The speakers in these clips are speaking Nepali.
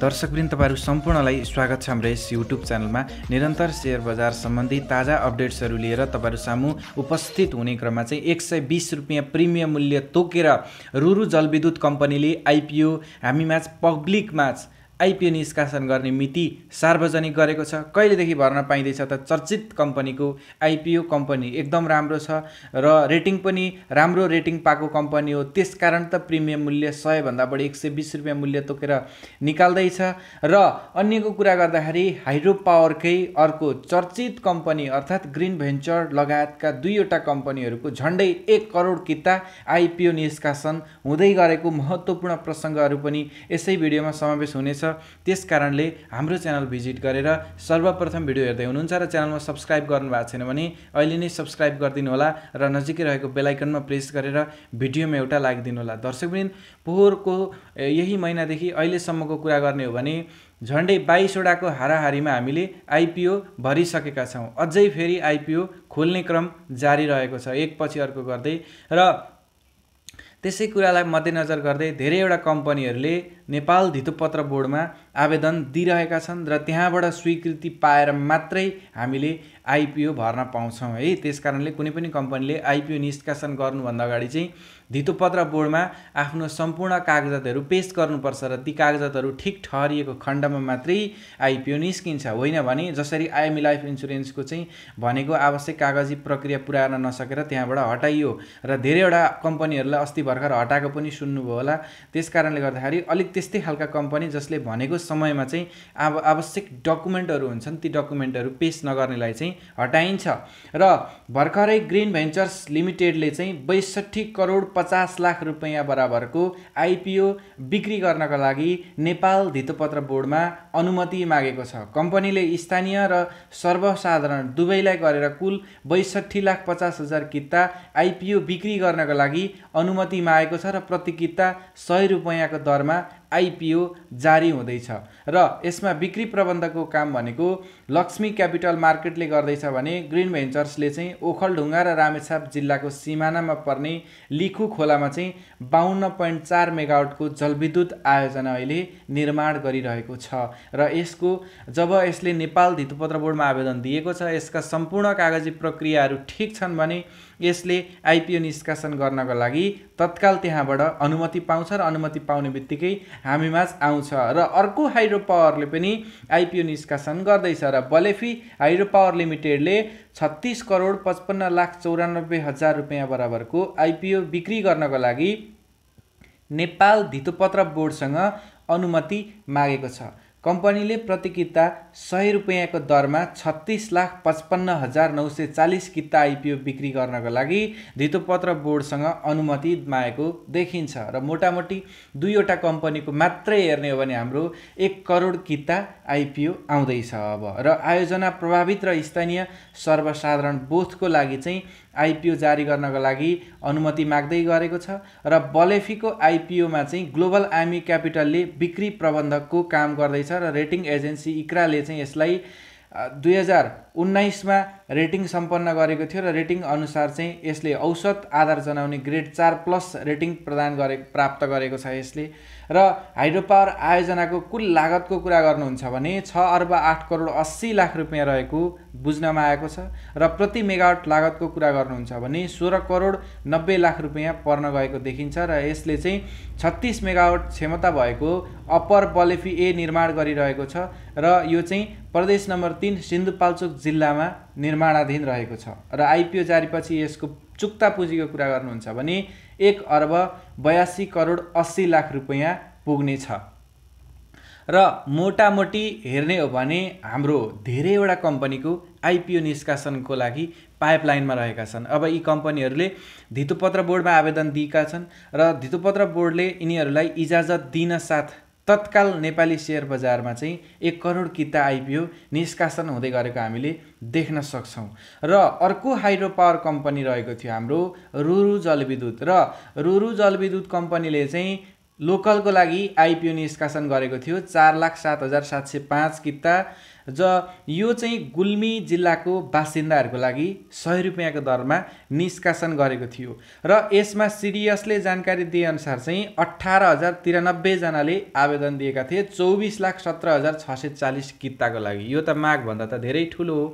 दर्शकवृन्द तपाईँहरू सम्पूर्णलाई स्वागत छ हाम्रो यस युट्युब च्यानलमा निरन्तर सेयर बजार सम्बन्धी ताजा अपडेट्सहरू लिएर तपाईँहरू सामु उपस्थित हुने क्रममा चाहिँ एक सय बिस रुपियाँ प्रिमियम मूल्य तोकेर रुरु जलविद्युत कम्पनीले आइपिओ पब्लिक पब्लिकमाझ आइपिओ निष्कासन गर्ने मिति सार्वजनिक गरेको छ कहिलेदेखि भर्न पाइँदैछ त चर्चित कम्पनीको आइपिओ कम्पनी एकदम राम्रो छ र रेटिङ पनि राम्रो रेटिङ पाएको कम्पनी हो त्यसकारण त प्रिमियम मूल्य सयभन्दा बढी एक सय बिस रुपियाँ मूल्य तोकेर निकाल्दैछ र अन्यको कुरा गर्दाखेरि हाइड्रो पावरकै अर्को चर्चित कम्पनी अर्थात् ग्रिन भेन्चर लगायतका दुईवटा कम्पनीहरूको झन्डै एक करोड किता आइपिओ निष्कासन हुँदै गरेको महत्त्वपूर्ण प्रसङ्गहरू पनि यसै भिडियोमा समावेश हुनेछ त्यस कारणले हाम्रो च्यानल भिजिट गरेर सर्वप्रथम भिडियो हेर्दै हुनुहुन्छ र च्यानलमा सब्सक्राइब गर्नु भएको छैन भने अहिले नै सब्सक्राइब गरिदिनु होला र नजिकै रहेको बेलायकनमा प्रेस गरेर भिडियोमा एउटा लागिदिनु होला दर्शकबिन पोहोरको यही महिनादेखि अहिलेसम्मको कुरा गर्ने हो भने झन्डै बाइसवटाको हाराहारीमा हामीले आइपिओ भरिसकेका छौँ अझै फेरि आइपिओ खोल्ने क्रम जारी रहेको छ एकपछि अर्को गर्दै र त्यसै कुरालाई मध्यनजर गर्दै धेरैवटा कम्पनीहरूले नेपाल धितोपत्र बोर्डमा आवेदन दिइरहेका छन् र त्यहाँबाट स्वीकृति पाएर मात्रै हामीले आइपिओ भर्न पाउँछौँ है त्यस कारणले कुनै पनि कम्पनीले आइपिओ निष्कासन गर्नुभन्दा अगाडि चाहिँ धितोपत्र बोर्डमा आफ्नो सम्पूर्ण कागजातहरू पेस गर्नुपर्छ र ती कागजातहरू ठिक ठहरिएको खण्डमा मात्रै आइपिओ निस्किन्छ होइन भने जसरी आइएमी लाइफ इन्सुरेन्सको चाहिँ भनेको आवश्यक कागजी प्रक्रिया गर्न नसकेर त्यहाँबाट हटाइयो र धेरैवटा कम्पनीहरूलाई अस्ति भर्खर हटाएको पनि सुन्नुभयो होला त्यस कारणले गर्दाखेरि अलिक त्यस्तै खालका कम्पनी जसले भनेको समयमा चाहिँ अब आवश्यक डकुमेन्टहरू हुन्छन् ती डकुमेन्टहरू पेस नगर्नेलाई चाहिँ हटाइन्छ र भर्खरै ग्रिन भेन्चर्स लिमिटेडले चाहिँ बैसठी करोड पचास लाख रुपियाँ बराबरको आइपिओ बिक्री गर्नका लागि नेपाल धितोपत्र बोर्डमा अनुमति मागेको छ कम्पनीले स्थानीय र सर्वसाधारण दुवैलाई गरेर कुल बैसठी लाख पचास हजार किता आइपिओ बिक्री गर्नका लागि अनुमति मागेको छ र प्रति किता सय रुपियाँको दरमा आइपिओ जारी हुँदैछ र यसमा बिक्री प्रबन्धको काम भनेको लक्ष्मी क्यापिटल मार्केटले गर्दैछ भने ग्रिन भेन्चर्सले चाहिँ ओखलढुङ्गा र रामेछाप जिल्लाको सिमानामा पर्ने लिखु खोलामा चाहिँ बाहन्न पोइन्ट चार मेगावटको जलविद्युत आयोजना अहिले निर्माण गरिरहेको छ र यसको जब यसले नेपाल धितुपत्र बोर्डमा आवेदन दिएको छ यसका सम्पूर्ण कागजी प्रक्रियाहरू ठिक छन् भने यसले आइपिओ निष्कासन गर्नको लागि तत्काल त्यहाँबाट अनुमति पाउँछ र अनुमति पाउने बित्तिकै हामीमाझ आउँछ र अर्को हाइड्रो पावरले पनि आइपिओ निष्कासन गर्दैछ र बलेफी हाइड्रो पावर लिमिटेडले छत्तिस करोड पचपन्न लाख चौरानब्बे हजार रुपियाँ बराबरको आइपिओ बिक्री गर्नको लागि नेपाल धितोपत्र बोर्डसँग अनुमति मागेको छ कम्पनीले प्रति किता सय रुपियाँको दरमा छत्तिस लाख पचपन्न हजार नौ सय चालिस किता आइपिओ बिक्री गर्नको लागि धितोपत्र बोर्डसँग अनुमति मागेको देखिन्छ र मोटामोटी दुईवटा कम्पनीको मात्रै हेर्ने हो भने हाम्रो एक करोड किता आइपिओ आउँदैछ अब र आयोजना प्रभावित र स्थानीय सर्वसाधारण बोधको लागि चाहिँ आइपिओ जारी गर्नको लागि अनुमति माग्दै गरेको छ र बलेफीको आइपिओमा चाहिँ ग्लोबल आर्मी क्यापिटलले बिक्री प्रबन्धकको काम गर्दैछ र रेटिङ एजेन्सी इक्राले चाहिँ यसलाई दुई हजार उन्नाइसमा रेटिङ सम्पन्न गरेको थियो र रेटिङ अनुसार चाहिँ यसले औसत आधार जनाउने ग्रेड चार प्लस रेटिङ प्रदान गरे प्राप्त गरेको छ यसले र हाइड्रो पावर आयोजनाको कुल लागतको कुरा गर्नुहुन्छ भने छ अर्ब आठ करोड अस्सी लाख रुपियाँ रहेको बुझ्नमा आएको छ र प्रति मेगावाट लागतको कुरा गर्नुहुन्छ भने सोह्र करोड नब्बे लाख रुपियाँ पर्न गएको देखिन्छ र यसले चाहिँ छत्तिस मेगावाट क्षमता भएको अप्पर बलेफी ए निर्माण गरिरहेको छ र यो चाहिँ प्रदेश नम्बर तिन सिन्धुपाल्चोक जिल्लामा निर्माणाधीन रहेको छ र आइपिओ जारीपछि यसको चुक्ता पुँजीको कुरा गर्नुहुन्छ भने एक अर्ब बयासी करोड अस्सी लाख रुपियाँ छ र मोटामोटी हेर्ने हो भने हाम्रो धेरैवटा कम्पनीको आइपिओ निष्कासनको लागि पाइपलाइनमा रहेका छन् अब यी कम्पनीहरूले धितुपत्र बोर्डमा आवेदन दिएका छन् र धितुपत्र बोर्डले यिनीहरूलाई इजाजत दिन साथ तत्काल नेपाली सेयर बजारमा चाहिँ एक करोड किता आइपिओ निष्कासन हुँदै गरेको हामीले देख्न सक्छौँ र अर्को हाइड्रो पावर कम्पनी रहेको थियो हाम्रो रुरु जलविद्युत र रुरु जलविद्युत कम्पनीले चाहिँ लोकलको लागि आइपिओ निष्कासन गरेको थियो चार लाख सात हजार सात सय पाँच किता ज यो चाहिँ गुल्मी जिल्लाको बासिन्दाहरूको लागि सय रुपियाँको दरमा निष्कासन गरेको थियो र यसमा सिडिएसले जानकारी दिएअनुसार चाहिँ अठार हजार तिरानब्बेजनाले आवेदन दिएका थिए चौबिस लाख सत्र हजार छ सय चालिस किताको लागि यो त मागभन्दा त धेरै ठुलो हो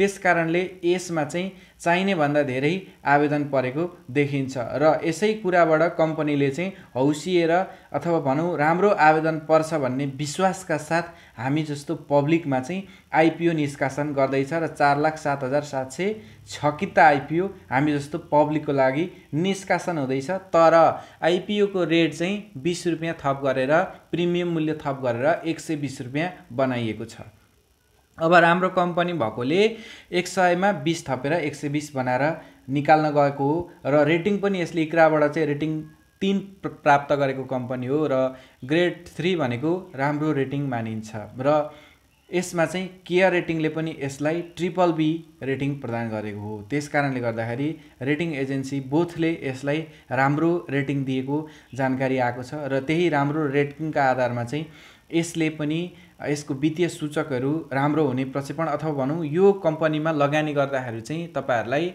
त्यस कारणले यसमा चाहिँ चाहिने भन्दा धेरै आवेदन परेको देखिन्छ र यसै कुराबाट कम्पनीले चाहिँ हौसिएर अथवा भनौँ राम्रो आवेदन पर्छ भन्ने विश्वासका साथ हामी जस्तो पब्लिकमा चाहिँ आइपिओ निष्कासन गर्दैछ र चार लाख सात हजार सात सय छकिता आइपिओ हामी जस्तो पब्लिकको लागि निष्कासन हुँदैछ तर आइपिओको रेट चाहिँ बिस रुपियाँ थप गरेर प्रिमियम मूल्य थप गरेर एक सय बिस रुपियाँ बनाइएको छ अब राम्रो कम्पनी भएकोले एक सयमा बिस थपेर एक सय बिस बनाएर निकाल्न गएको हो र रेटिङ पनि यसले इक्राबाट चाहिँ रेटिङ तिन प्राप्त गरेको कम्पनी हो र ग्रेड थ्री भनेको राम्रो रेटिङ मानिन्छ र यसमा चाहिँ केयर रेटिङले पनि यसलाई ट्रिपल बी रेटिङ प्रदान गरेको हो त्यस कारणले गर्दाखेरि रेटिङ एजेन्सी बोथले यसलाई राम्रो रेटिङ दिएको जानकारी आएको छ र त्यही राम्रो रेटिङका आधारमा चाहिँ यसले पनि यसको वित्तीय सूचकहरू राम्रो हुने प्रक्षेपण अथवा भनौँ यो कम्पनीमा लगानी गर्दाखेरि चाहिँ तपाईँहरूलाई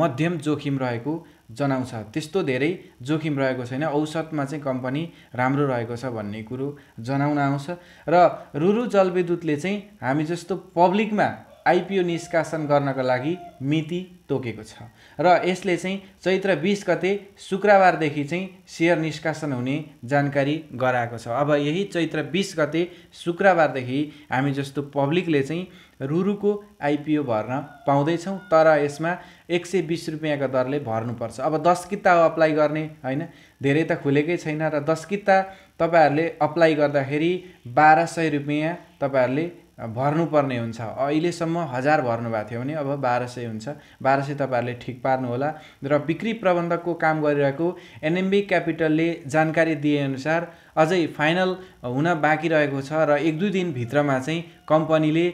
मध्यम जोखिम रहेको जनाउँछ त्यस्तो धेरै जोखिम रहेको छैन औसतमा चाहिँ कम्पनी राम्रो रहेको छ भन्ने कुरो जनाउन आउँछ र रुरु जलविद्युतले चाहिँ हामी जस्तो पब्लिकमा आइपिओ निष्कासन गर्नको लागि मिति तोकेको छ र यसले चाहिँ चैत्र बिस गते शुक्रबारदेखि चाहिँ सेयर निष्कासन हुने जानकारी गराएको छ अब यही चैत्र बिस गते शुक्रबारदेखि हामी जस्तो पब्लिकले चाहिँ रुरुको आइपिओ भर्न पाउँदैछौँ तर यसमा एक सय बिस रुपियाँको दरले भर्नुपर्छ अब दस किता अप्लाई गर्ने होइन धेरै त खुलेकै छैन र दस किता तपाईँहरूले अप्लाई गर्दाखेरि बाह्र सय रुपियाँ तपाईँहरूले भर्नुपर्ने हुन्छ अहिलेसम्म हजार भर्नुभएको थियो भने अब बाह्र सय हुन्छ बाह्र सय तपाईँहरूले ठिक पार्नुहोला र बिक्री प्रबन्धकको काम गरिरहेको एनएमबी क्यापिटलले जानकारी दिएअनुसार अझै फाइनल हुन बाँकी रहेको छ र एक दुई दिनभित्रमा चाहिँ कम्पनीले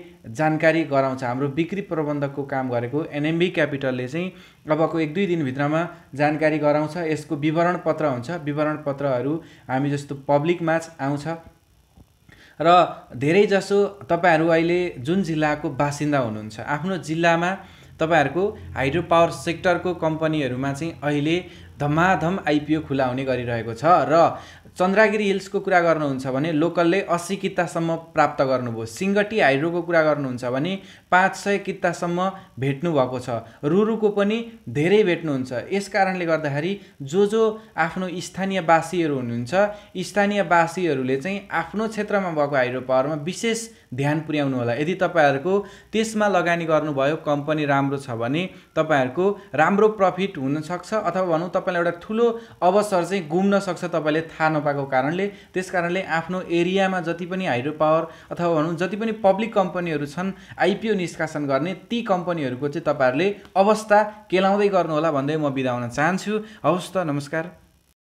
जानकारी गराउँछ हाम्रो बिक्री प्रबन्धकको काम गरेको एनएमबी क्यापिटलले चाहिँ अबको एक दुई दिनभित्रमा जानकारी गराउँछ यसको विवरण पत्र हुन्छ विवरण पत्रहरू हामी जस्तो पब्लिकमा आउँछ र धेरैजसो तपाईँहरू अहिले जुन जिल्लाको बासिन्दा हुनुहुन्छ आफ्नो जिल्लामा तपाईँहरूको हाइड्रो पावर सेक्टरको कम्पनीहरूमा चाहिँ अहिले धमाधम आइपिओ खुला हुने गरिरहेको छ र चन्द्रागिरी हिल्सको कुरा गर्नुहुन्छ भने लोकलले अस्सी कितासम्म प्राप्त गर्नुभयो सिङ्गटी हाइड्रोको कुरा गर्नुहुन्छ भने पाँच सय कितासम्म भेट्नुभएको छ रुरुको पनि धेरै भेट्नुहुन्छ यस कारणले गर्दाखेरि जो जो आफ्नो स्थानीयवासीहरू हुनुहुन्छ स्थानीयवासीहरूले चाहिँ आफ्नो क्षेत्रमा भएको हाइड्रो पावरमा विशेष ध्यान पुर्याउनु होला यदि तपाईँहरूको त्यसमा लगानी गर्नुभयो कम्पनी राम्रो छ भने तपाईँहरूको राम्रो प्रफिट हुनसक्छ अथवा भनौँ तपाईँलाई एउटा ठुलो अवसर चाहिँ गुम्न सक्छ तपाईँले थाहा नपाएको कारणले त्यस कारणले आफ्नो एरियामा जति पनि हाइड्रो पावर अथवा भनौँ जति पनि पब्लिक कम्पनीहरू छन् आइपिओ निष्कासन गर्ने ती कम्पनीहरूको चाहिँ तपाईँहरूले अवस्था केलाउँदै गर्नुहोला भन्दै म बिदा हुन चाहन्छु हवस् त नमस्कार